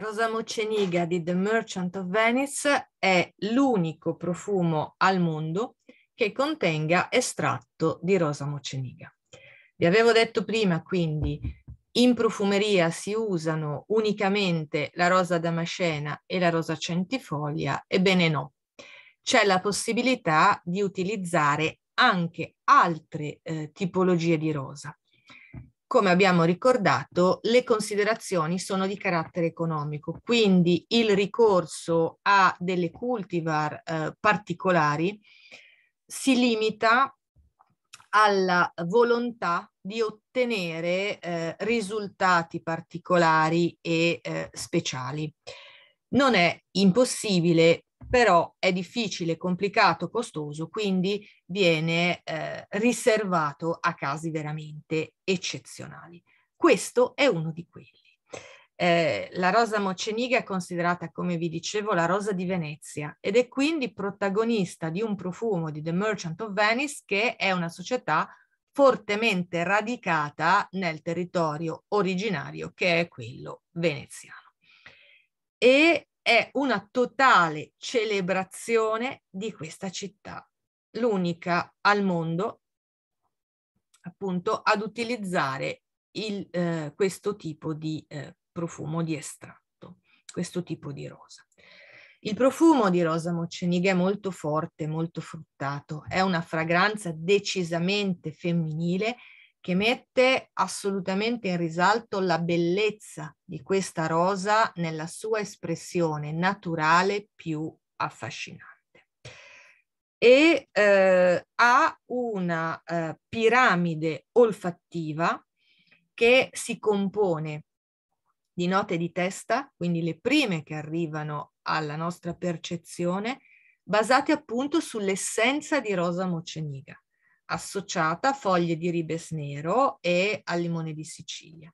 Rosa Moceniga di The Merchant of Venice è l'unico profumo al mondo che contenga estratto di rosa moceniga. Vi avevo detto prima quindi in profumeria si usano unicamente la rosa damascena e la rosa centifoglia? Ebbene no. C'è la possibilità di utilizzare anche altre eh, tipologie di rosa come abbiamo ricordato, le considerazioni sono di carattere economico, quindi il ricorso a delle cultivar eh, particolari si limita alla volontà di ottenere eh, risultati particolari e eh, speciali. Non è impossibile però è difficile, complicato, costoso, quindi viene eh, riservato a casi veramente eccezionali. Questo è uno di quelli. Eh, la rosa moceniga è considerata, come vi dicevo, la rosa di Venezia ed è quindi protagonista di un profumo di The Merchant of Venice che è una società fortemente radicata nel territorio originario che è quello veneziano. E è una totale celebrazione di questa città, l'unica al mondo appunto ad utilizzare il, eh, questo tipo di eh, profumo di estratto, questo tipo di rosa. Il profumo di rosa moccenighe è molto forte, molto fruttato, è una fragranza decisamente femminile che mette assolutamente in risalto la bellezza di questa rosa nella sua espressione naturale più affascinante. E eh, ha una eh, piramide olfattiva che si compone di note di testa, quindi le prime che arrivano alla nostra percezione, basate appunto sull'essenza di rosa moceniga associata a foglie di ribes nero e al limone di Sicilia.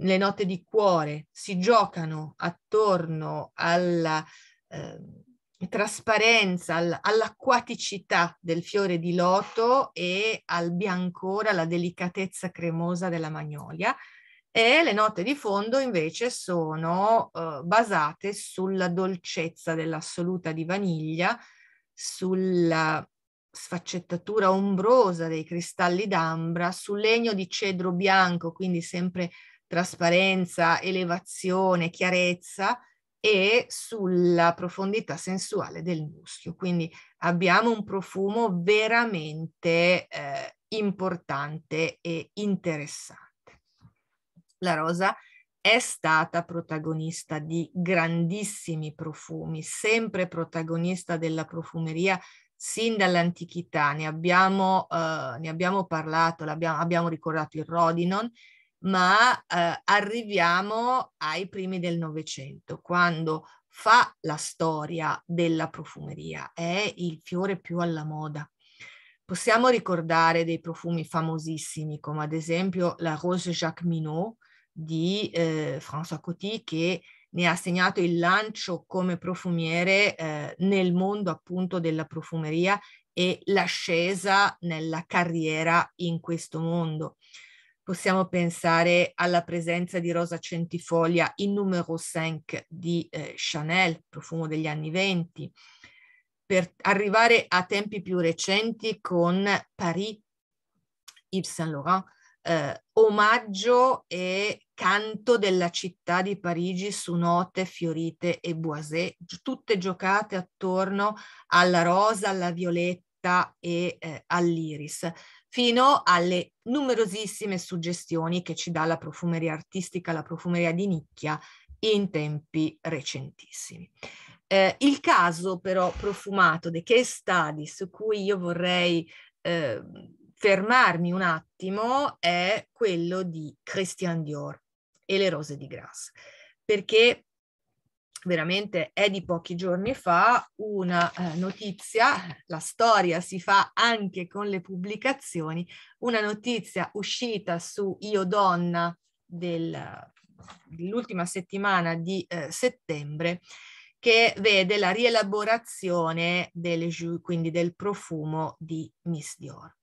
Le note di cuore si giocano attorno alla eh, trasparenza, al, all'acquaticità del fiore di loto e al biancore, alla delicatezza cremosa della magnolia, e le note di fondo invece sono eh, basate sulla dolcezza dell'assoluta di vaniglia, sulla sfaccettatura ombrosa dei cristalli d'ambra su legno di cedro bianco, quindi sempre trasparenza, elevazione, chiarezza e sulla profondità sensuale del muschio. Quindi abbiamo un profumo veramente eh, importante e interessante. La rosa è stata protagonista di grandissimi profumi, sempre protagonista della profumeria sin dall'antichità, ne abbiamo, eh, ne abbiamo parlato, abbiamo ricordato il Rodinon, ma eh, arriviamo ai primi del Novecento, quando fa la storia della profumeria, è il fiore più alla moda. Possiamo ricordare dei profumi famosissimi come ad esempio la Rose Jacqueminot di eh, François Coty che ne ha segnato il lancio come profumiere eh, nel mondo appunto della profumeria e l'ascesa nella carriera in questo mondo. Possiamo pensare alla presenza di Rosa Centifoglia in numero 5 di eh, Chanel, profumo degli anni 20, per arrivare a tempi più recenti con Paris, Yves Saint Laurent, eh, omaggio e canto della città di Parigi su note fiorite e boisé, tutte giocate attorno alla rosa, alla violetta e eh, all'iris, fino alle numerosissime suggestioni che ci dà la profumeria artistica, la profumeria di nicchia in tempi recentissimi. Eh, il caso però profumato dei case study su cui io vorrei eh, fermarmi un attimo è quello di Christian Dior e le rose di Grasse, perché veramente è di pochi giorni fa una eh, notizia, la storia si fa anche con le pubblicazioni, una notizia uscita su Io Donna del, dell'ultima settimana di eh, settembre che vede la rielaborazione del jus, quindi del profumo di Miss Dior.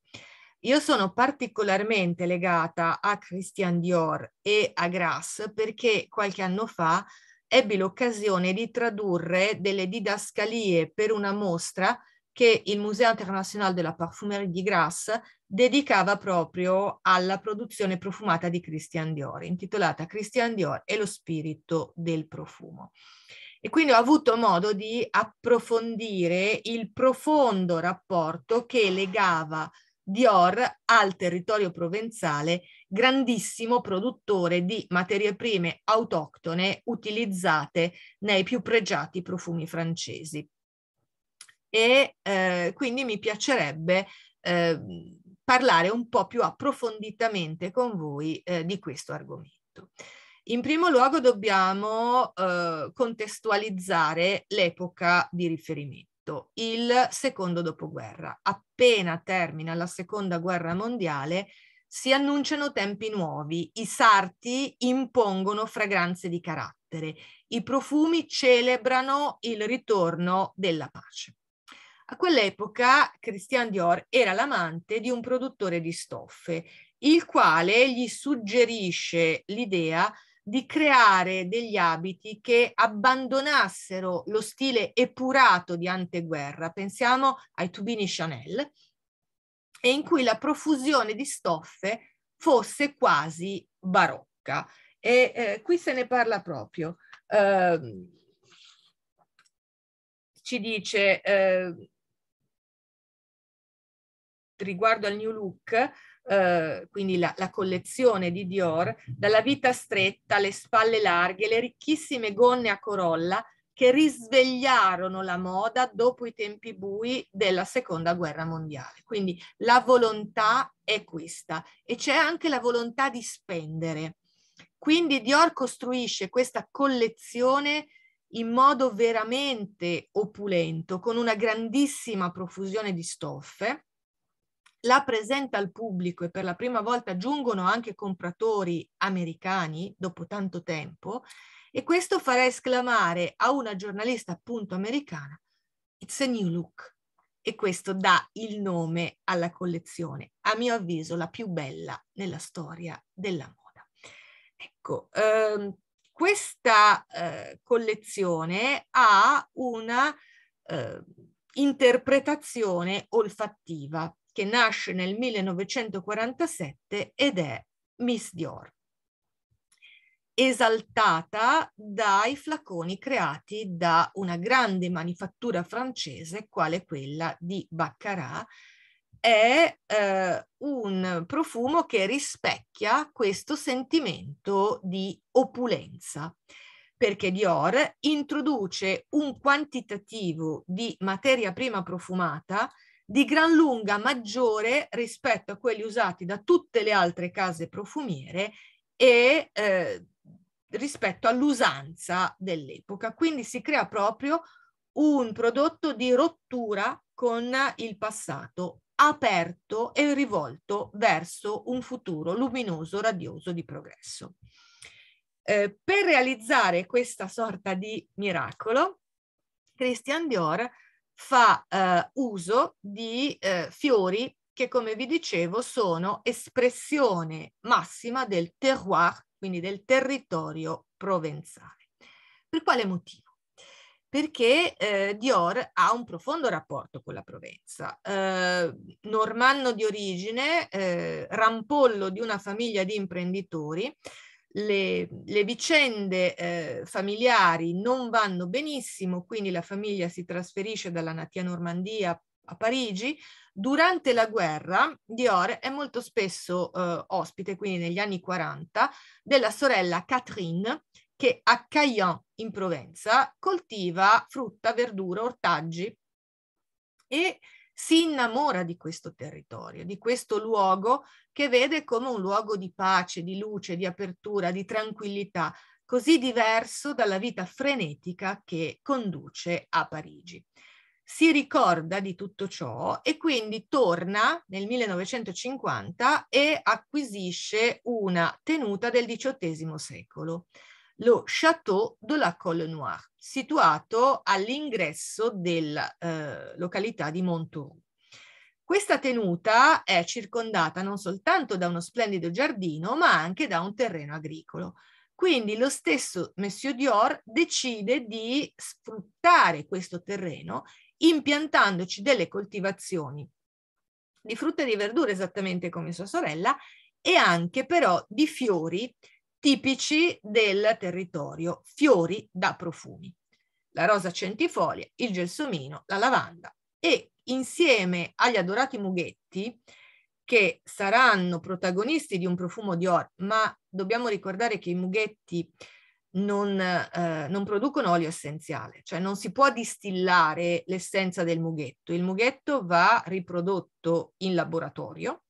Io sono particolarmente legata a Christian Dior e a Grasse perché qualche anno fa ebbi l'occasione di tradurre delle didascalie per una mostra che il Museo Internazionale della Parfumerie di Grasse dedicava proprio alla produzione profumata di Christian Dior, intitolata Christian Dior e lo spirito del profumo. E quindi ho avuto modo di approfondire il profondo rapporto che legava Dior al territorio provenzale, grandissimo produttore di materie prime autoctone utilizzate nei più pregiati profumi francesi. E eh, quindi mi piacerebbe eh, parlare un po' più approfonditamente con voi eh, di questo argomento. In primo luogo dobbiamo eh, contestualizzare l'epoca di riferimento tutto il secondo dopoguerra. Appena termina la seconda guerra mondiale, si annunciano tempi nuovi, i sarti impongono fragranze di carattere, i profumi celebrano il ritorno della pace. A quell'epoca Christian Dior era l'amante di un produttore di stoffe, il quale gli suggerisce l'idea di creare degli abiti che abbandonassero lo stile epurato di anteguerra, pensiamo ai tubini Chanel, e in cui la profusione di stoffe fosse quasi barocca. E eh, qui se ne parla proprio. Eh, ci dice eh, riguardo al New Look, eh, quindi la, la collezione di Dior, dalla vita stretta, le spalle larghe, le ricchissime gonne a corolla che risvegliarono la moda dopo i tempi bui della seconda guerra mondiale. Quindi la volontà è questa e c'è anche la volontà di spendere. Quindi Dior costruisce questa collezione in modo veramente opulento, con una grandissima profusione di stoffe la presenta al pubblico e per la prima volta giungono anche compratori americani dopo tanto tempo e questo farà esclamare a una giornalista appunto americana It's a new look e questo dà il nome alla collezione, a mio avviso la più bella nella storia della moda. Ecco, ehm, questa eh, collezione ha una eh, interpretazione olfattiva che nasce nel 1947 ed è Miss Dior, esaltata dai flaconi creati da una grande manifattura francese quale quella di Baccarat, è eh, un profumo che rispecchia questo sentimento di opulenza, perché Dior introduce un quantitativo di materia prima profumata di gran lunga maggiore rispetto a quelli usati da tutte le altre case profumiere e eh, rispetto all'usanza dell'epoca. Quindi si crea proprio un prodotto di rottura con il passato aperto e rivolto verso un futuro luminoso, radioso di progresso. Eh, per realizzare questa sorta di miracolo, Christian Dior fa eh, uso di eh, fiori che, come vi dicevo, sono espressione massima del terroir, quindi del territorio provenzale. Per quale motivo? Perché eh, Dior ha un profondo rapporto con la Provenza. Eh, normanno di origine, eh, rampollo di una famiglia di imprenditori, le, le vicende eh, familiari non vanno benissimo, quindi la famiglia si trasferisce dalla natia Normandia a Parigi, durante la guerra Dior è molto spesso eh, ospite, quindi negli anni 40, della sorella Catherine che a Caillan in Provenza coltiva frutta, verdura, ortaggi e si innamora di questo territorio, di questo luogo che vede come un luogo di pace, di luce, di apertura, di tranquillità, così diverso dalla vita frenetica che conduce a Parigi. Si ricorda di tutto ciò e quindi torna nel 1950 e acquisisce una tenuta del XVIII secolo lo Château de la Colle Noire, situato all'ingresso della eh, località di Montourou. Questa tenuta è circondata non soltanto da uno splendido giardino, ma anche da un terreno agricolo. Quindi lo stesso Monsieur Dior decide di sfruttare questo terreno impiantandoci delle coltivazioni di frutta e di verdura, esattamente come sua sorella, e anche però di fiori tipici del territorio, fiori da profumi. La rosa centifolia, il gelsomino, la lavanda e insieme agli adorati mughetti che saranno protagonisti di un profumo Dior, ma dobbiamo ricordare che i mughetti non, eh, non, producono olio essenziale, cioè non si può distillare l'essenza del mughetto. Il mughetto va riprodotto in laboratorio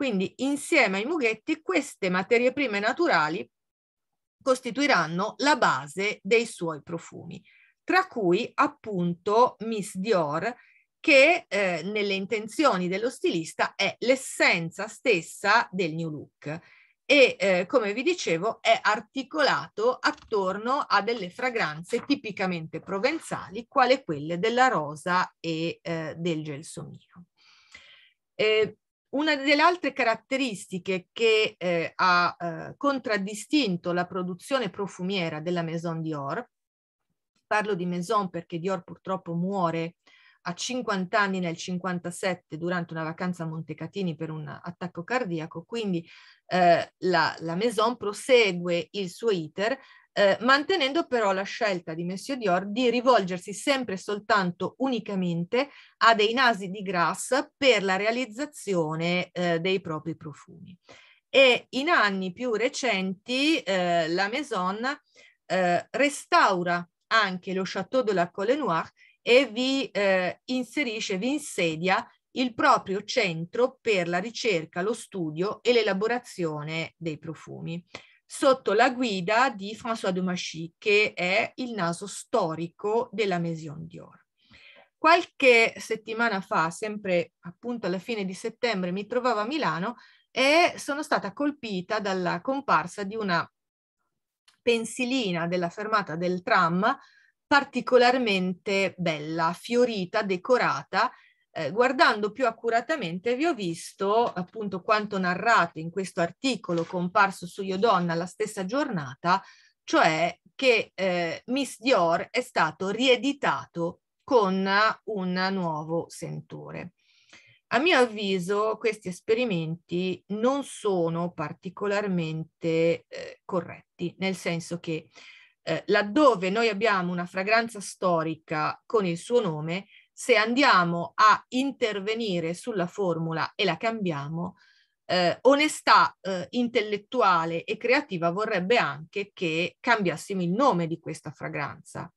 quindi insieme ai mughetti queste materie prime naturali costituiranno la base dei suoi profumi, tra cui appunto Miss Dior che eh, nelle intenzioni dello stilista è l'essenza stessa del new look e eh, come vi dicevo è articolato attorno a delle fragranze tipicamente provenzali quale quelle della rosa e eh, del gelsomino. Eh, una delle altre caratteristiche che eh, ha eh, contraddistinto la produzione profumiera della Maison Dior, parlo di Maison perché Dior purtroppo muore a 50 anni nel 57 durante una vacanza a Montecatini per un attacco cardiaco, quindi eh, la, la Maison prosegue il suo iter eh, mantenendo però la scelta di Monsieur Dior di rivolgersi sempre e soltanto unicamente a dei nasi di grassa per la realizzazione eh, dei propri profumi. E in anni più recenti eh, la Maison eh, restaura anche lo Château de la Colle Noire e vi eh, inserisce, vi insedia il proprio centro per la ricerca, lo studio e l'elaborazione dei profumi sotto la guida di François Dumachy, che è il naso storico della Maison Dior. Qualche settimana fa, sempre appunto alla fine di settembre, mi trovavo a Milano e sono stata colpita dalla comparsa di una pensilina della fermata del tram particolarmente bella, fiorita, decorata eh, guardando più accuratamente vi ho visto appunto quanto narrato in questo articolo comparso su Iodonna la stessa giornata, cioè che eh, Miss Dior è stato rieditato con un nuovo sentore. A mio avviso questi esperimenti non sono particolarmente eh, corretti, nel senso che eh, laddove noi abbiamo una fragranza storica con il suo nome, se andiamo a intervenire sulla formula e la cambiamo, eh, onestà eh, intellettuale e creativa vorrebbe anche che cambiassimo il nome di questa fragranza.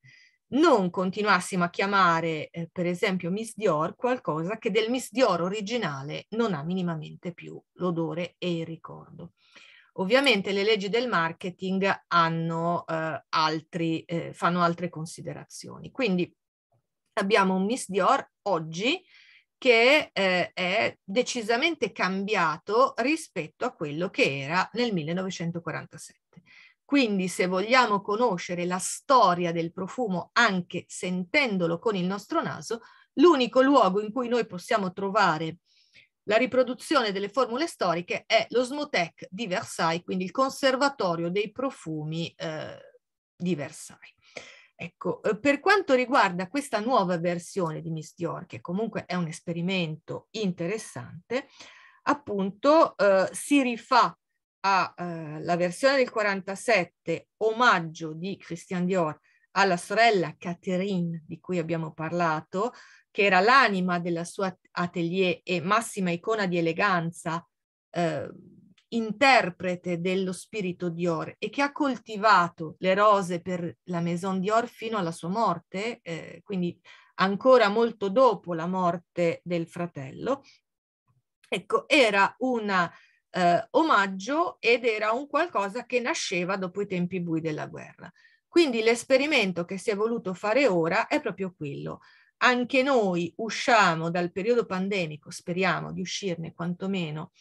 Non continuassimo a chiamare, eh, per esempio, Miss Dior qualcosa che del Miss Dior originale non ha minimamente più l'odore e il ricordo. Ovviamente le leggi del marketing hanno, eh, altri, eh, fanno altre considerazioni. Quindi abbiamo un Miss Dior oggi che eh, è decisamente cambiato rispetto a quello che era nel 1947. Quindi se vogliamo conoscere la storia del profumo anche sentendolo con il nostro naso, l'unico luogo in cui noi possiamo trovare la riproduzione delle formule storiche è l'Osmotech di Versailles, quindi il conservatorio dei profumi eh, di Versailles. Ecco, eh, per quanto riguarda questa nuova versione di Miss Dior, che comunque è un esperimento interessante, appunto eh, si rifà alla eh, versione del 47, omaggio di Christian Dior alla sorella Catherine, di cui abbiamo parlato, che era l'anima della sua atelier e massima icona di eleganza eh, interprete dello spirito Dior e che ha coltivato le rose per la Maison Dior fino alla sua morte, eh, quindi ancora molto dopo la morte del fratello. Ecco, era un eh, omaggio ed era un qualcosa che nasceva dopo i tempi bui della guerra. Quindi l'esperimento che si è voluto fare ora è proprio quello. Anche noi usciamo dal periodo pandemico, speriamo di uscirne quantomeno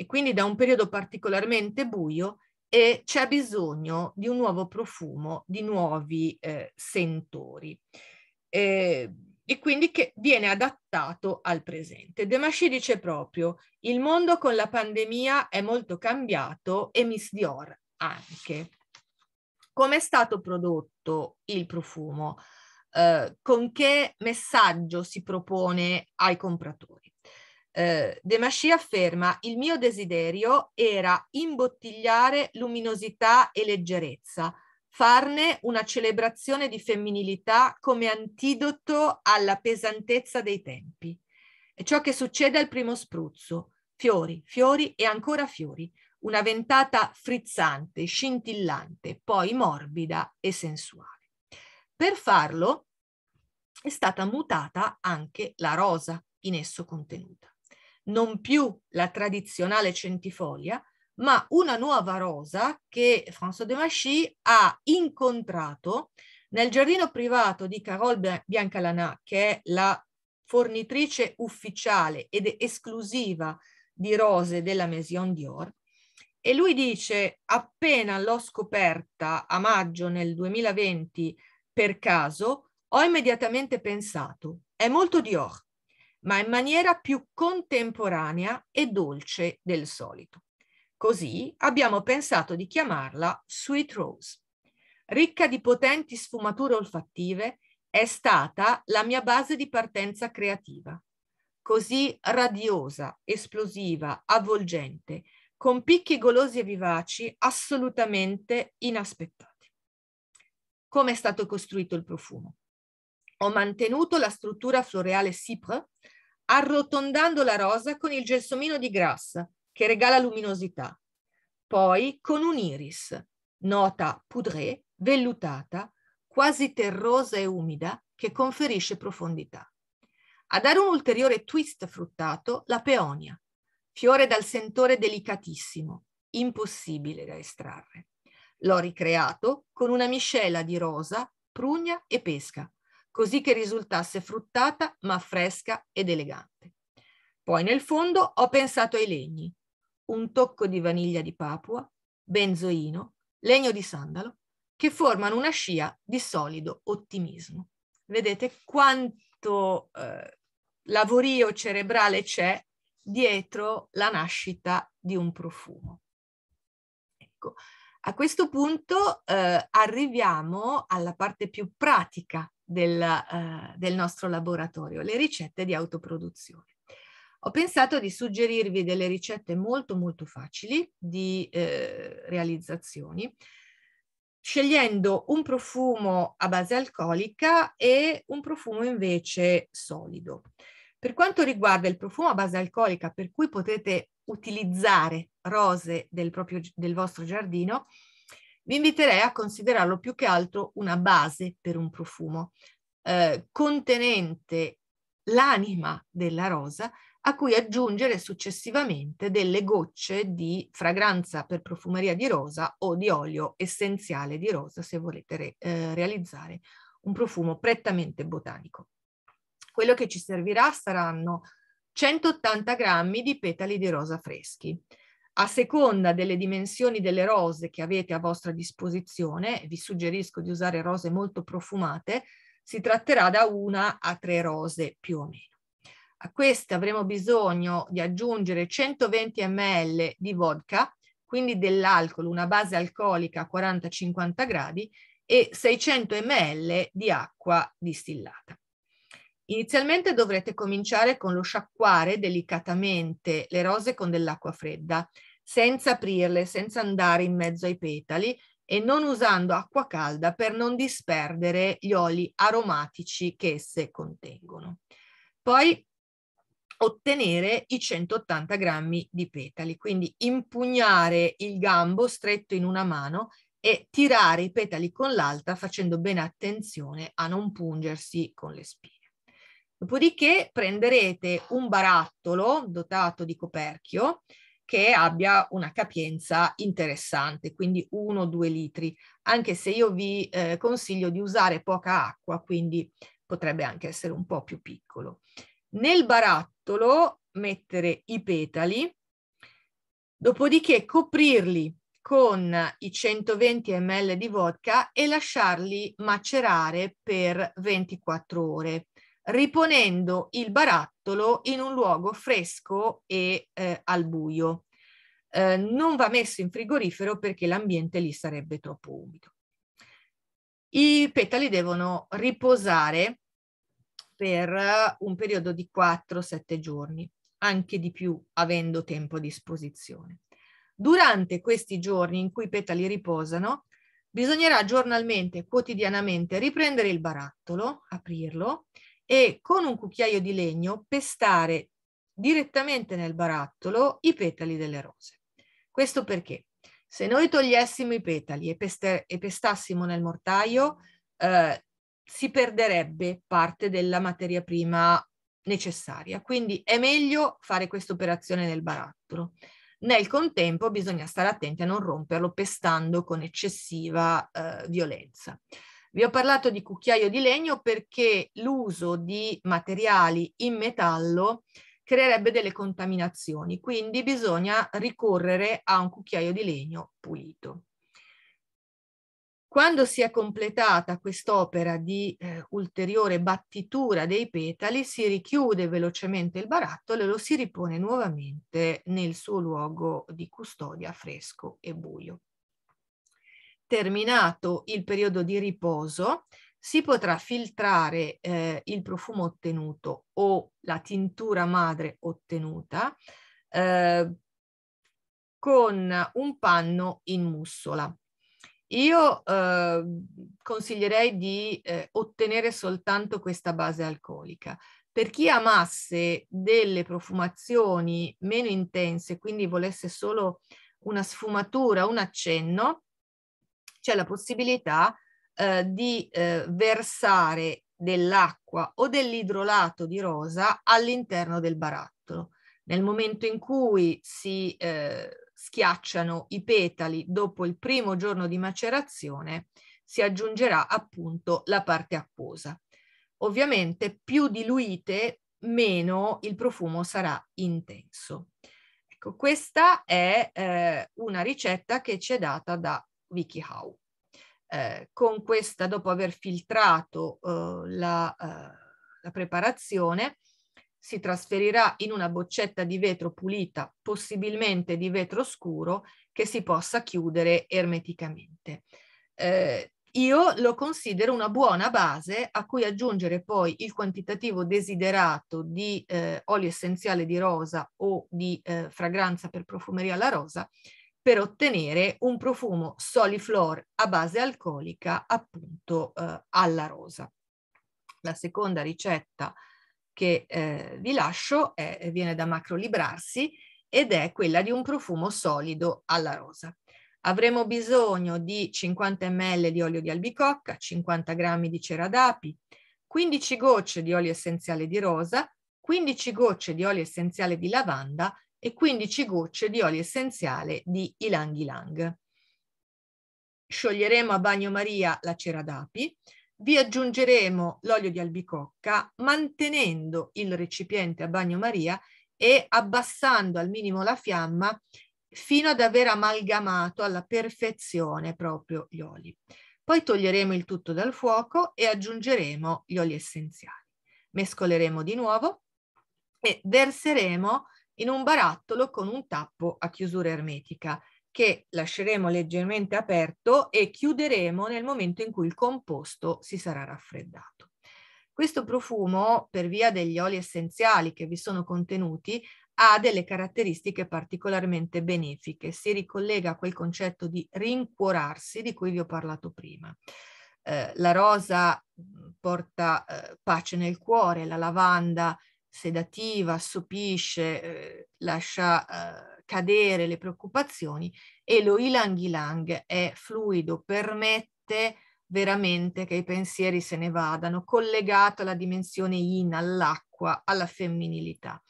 e quindi da un periodo particolarmente buio e c'è bisogno di un nuovo profumo, di nuovi eh, sentori eh, e quindi che viene adattato al presente. De Masci dice proprio il mondo con la pandemia è molto cambiato e Miss Dior anche. Come è stato prodotto il profumo? Eh, con che messaggio si propone ai compratori? Eh, De Masci afferma il mio desiderio era imbottigliare luminosità e leggerezza, farne una celebrazione di femminilità come antidoto alla pesantezza dei tempi. È ciò che succede al primo spruzzo, fiori, fiori e ancora fiori, una ventata frizzante, scintillante, poi morbida e sensuale. Per farlo è stata mutata anche la rosa in esso contenuta non più la tradizionale centifoglia, ma una nuova rosa che François de Machy ha incontrato nel giardino privato di Carole Biancalanà, che è la fornitrice ufficiale ed esclusiva di rose della Maison Dior. E lui dice, appena l'ho scoperta a maggio nel 2020 per caso, ho immediatamente pensato, è molto Dior, ma in maniera più contemporanea e dolce del solito. Così abbiamo pensato di chiamarla Sweet Rose. Ricca di potenti sfumature olfattive, è stata la mia base di partenza creativa. Così radiosa, esplosiva, avvolgente, con picchi golosi e vivaci assolutamente inaspettati. Come è stato costruito il profumo? Ho mantenuto la struttura floreale Cypre arrotondando la rosa con il gelsomino di grassa che regala luminosità. Poi con un iris, nota poudrée, vellutata, quasi terrosa e umida, che conferisce profondità. A dare un ulteriore twist fruttato, la peonia, fiore dal sentore delicatissimo, impossibile da estrarre. L'ho ricreato con una miscela di rosa, prugna e pesca, così che risultasse fruttata ma fresca ed elegante. Poi nel fondo ho pensato ai legni, un tocco di vaniglia di Papua, benzoino, legno di sandalo, che formano una scia di solido ottimismo. Vedete quanto eh, lavorio cerebrale c'è dietro la nascita di un profumo. Ecco, a questo punto eh, arriviamo alla parte più pratica del, eh, del nostro laboratorio, le ricette di autoproduzione. Ho pensato di suggerirvi delle ricette molto molto facili di eh, realizzazioni, scegliendo un profumo a base alcolica e un profumo invece solido. Per quanto riguarda il profumo a base alcolica, per cui potete utilizzare rose del, proprio, del vostro giardino, vi inviterei a considerarlo più che altro una base per un profumo eh, contenente l'anima della rosa a cui aggiungere successivamente delle gocce di fragranza per profumeria di rosa o di olio essenziale di rosa se volete re, eh, realizzare un profumo prettamente botanico. Quello che ci servirà saranno 180 grammi di petali di rosa freschi, a seconda delle dimensioni delle rose che avete a vostra disposizione, vi suggerisco di usare rose molto profumate, si tratterà da una a tre rose più o meno. A queste avremo bisogno di aggiungere 120 ml di vodka, quindi dell'alcol, una base alcolica a 40-50 gradi e 600 ml di acqua distillata. Inizialmente dovrete cominciare con lo sciacquare delicatamente le rose con dell'acqua fredda senza aprirle, senza andare in mezzo ai petali e non usando acqua calda per non disperdere gli oli aromatici che esse contengono. Poi ottenere i 180 grammi di petali, quindi impugnare il gambo stretto in una mano e tirare i petali con l'altra facendo bene attenzione a non pungersi con le spine. Dopodiché prenderete un barattolo dotato di coperchio che abbia una capienza interessante, quindi 1-2 litri, anche se io vi eh, consiglio di usare poca acqua, quindi potrebbe anche essere un po' più piccolo. Nel barattolo mettere i petali, dopodiché coprirli con i 120 ml di vodka e lasciarli macerare per 24 ore riponendo il barattolo in un luogo fresco e eh, al buio. Eh, non va messo in frigorifero perché l'ambiente lì sarebbe troppo umido. I petali devono riposare per eh, un periodo di 4-7 giorni, anche di più avendo tempo a disposizione. Durante questi giorni in cui i petali riposano, bisognerà giornalmente, quotidianamente, riprendere il barattolo, aprirlo e con un cucchiaio di legno pestare direttamente nel barattolo i petali delle rose. Questo perché se noi togliessimo i petali e, pester- e pestassimo nel mortaio, eh, si perderebbe parte della materia prima necessaria. Quindi è meglio fare questa operazione nel barattolo. Nel contempo bisogna stare attenti a non romperlo pestando con eccessiva eh, violenza. Vi ho parlato di cucchiaio di legno perché l'uso di materiali in metallo creerebbe delle contaminazioni, quindi bisogna ricorrere a un cucchiaio di legno pulito. Quando si è completata quest'opera di eh, ulteriore battitura dei petali, si richiude velocemente il barattolo e lo si ripone nuovamente nel suo luogo di custodia fresco e buio terminato il periodo di riposo, si potrà filtrare eh, il profumo ottenuto o la tintura madre ottenuta eh, con un panno in mussola. Io eh, consiglierei di eh, ottenere soltanto questa base alcolica. Per chi amasse delle profumazioni meno intense, quindi volesse solo una sfumatura, un accenno, c'è la possibilità eh, di eh, versare dell'acqua o dell'idrolato di rosa all'interno del barattolo. Nel momento in cui si eh, schiacciano i petali dopo il primo giorno di macerazione, si aggiungerà appunto la parte acquosa. Ovviamente più diluite, meno il profumo sarà intenso. Ecco, questa è eh, una ricetta che ci è data da WikiHow. Eh, con questa, dopo aver filtrato eh, la, eh, la, preparazione, si trasferirà in una boccetta di vetro pulita, possibilmente di vetro scuro, che si possa chiudere ermeticamente. Eh, io lo considero una buona base a cui aggiungere poi il quantitativo desiderato di eh, olio essenziale di rosa o di eh, fragranza per profumeria alla rosa per ottenere un profumo soliflor a base alcolica appunto eh, alla rosa. La seconda ricetta che eh, vi lascio è, viene da Macrolibrarsi ed è quella di un profumo solido alla rosa. Avremo bisogno di 50 ml di olio di albicocca, 50 g di cera d'api, 15 gocce di olio essenziale di rosa, 15 gocce di olio essenziale di lavanda e 15 gocce di olio essenziale di Ilang Ilang. Scioglieremo a bagnomaria la cera d'api, vi aggiungeremo l'olio di albicocca mantenendo il recipiente a bagnomaria e abbassando al minimo la fiamma fino ad aver amalgamato alla perfezione proprio gli oli. Poi toglieremo il tutto dal fuoco e aggiungeremo gli oli essenziali. Mescoleremo di nuovo e verseremo in un barattolo con un tappo a chiusura ermetica che lasceremo leggermente aperto e chiuderemo nel momento in cui il composto si sarà raffreddato. Questo profumo, per via degli oli essenziali che vi sono contenuti, ha delle caratteristiche particolarmente benefiche, si ricollega a quel concetto di rincuorarsi di cui vi ho parlato prima. Eh, la rosa mm, porta eh, pace nel cuore, la lavanda sedativa, assopisce, eh, lascia eh, cadere le preoccupazioni e lo ilang ilang è fluido, permette veramente che i pensieri se ne vadano, collegato alla dimensione yin, all'acqua, alla femminilità.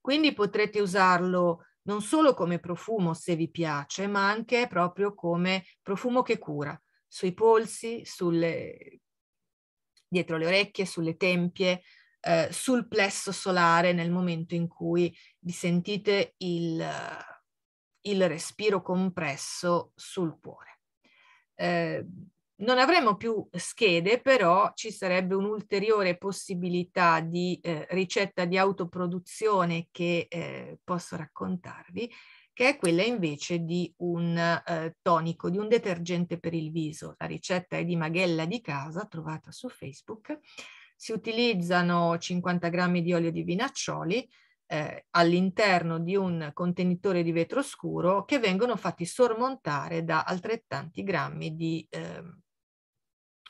Quindi potrete usarlo non solo come profumo se vi piace, ma anche proprio come profumo che cura sui polsi, sulle... dietro le orecchie, sulle tempie, eh, sul plesso solare nel momento in cui vi sentite il, il respiro compresso sul cuore. Eh, non avremo più schede, però ci sarebbe un'ulteriore possibilità di eh, ricetta di autoproduzione che eh, posso raccontarvi, che è quella invece di un eh, tonico, di un detergente per il viso. La ricetta è di Magella di casa, trovata su Facebook si utilizzano 50 grammi di olio di vinaccioli eh, all'interno di un contenitore di vetro scuro che vengono fatti sormontare da altrettanti grammi di eh,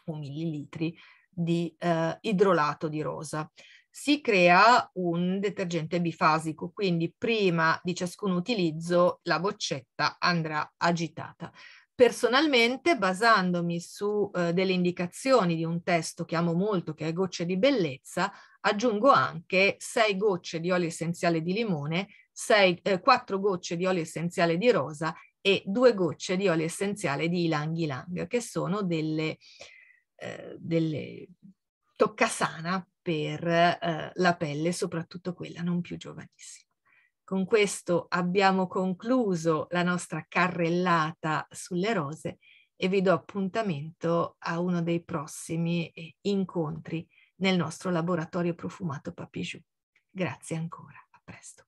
o millilitri di eh, idrolato di rosa. Si crea un detergente bifasico, quindi prima di ciascun utilizzo la boccetta andrà agitata. Personalmente, basandomi su eh, delle indicazioni di un testo che amo molto, che è Gocce di bellezza, aggiungo anche 6 gocce di olio essenziale di limone, 4 eh, gocce di olio essenziale di rosa e 2 gocce di olio essenziale di ylang ylang, che sono delle, eh, delle toccasana per eh, la pelle, soprattutto quella non più giovanissima. Con questo abbiamo concluso la nostra carrellata sulle rose e vi do appuntamento a uno dei prossimi eh, incontri nel nostro laboratorio profumato Papijou. Grazie ancora, a presto.